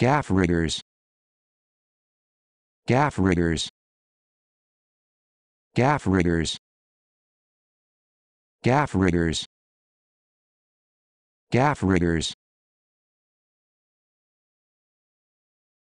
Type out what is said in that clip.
Gaff riggers. Gaff riggers. Gaff riggers. Gaff riggers. Gaff riggers.